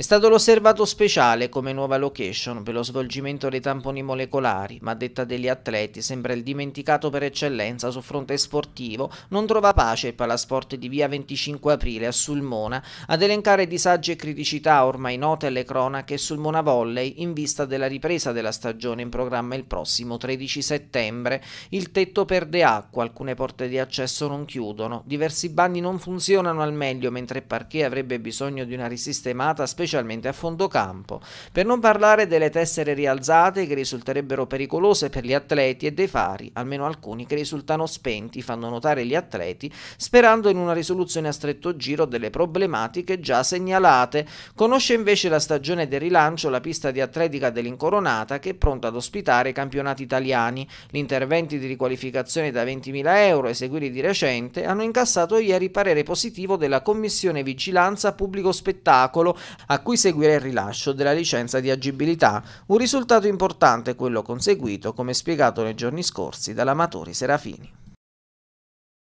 È stato l'osservato speciale come nuova location per lo svolgimento dei tamponi molecolari, ma a detta degli atleti sembra il dimenticato per eccellenza su fronte sportivo, non trova pace il palasport di via 25 aprile a Sulmona ad elencare disagi e criticità ormai note alle cronache sul Mona Volley in vista della ripresa della stagione in programma il prossimo 13 settembre. Il tetto perde acqua, alcune porte di accesso non chiudono, diversi bandi non funzionano al meglio mentre il parquet avrebbe bisogno di una risistemata speciale specialmente a fondo campo. Per non parlare delle tessere rialzate che risulterebbero pericolose per gli atleti e dei fari, almeno alcuni che risultano spenti, fanno notare gli atleti, sperando in una risoluzione a stretto giro delle problematiche già segnalate. Conosce invece la stagione del rilancio la pista di atletica dell'Incoronata che è pronta ad ospitare i campionati italiani. Gli interventi di riqualificazione da 20.000 euro eseguiti di recente hanno incassato ieri parere positivo della Commissione Vigilanza Pubblico Spettacolo a cui seguirà il rilascio della licenza di agibilità, un risultato importante quello conseguito, come spiegato nei giorni scorsi dall'Amatori Serafini.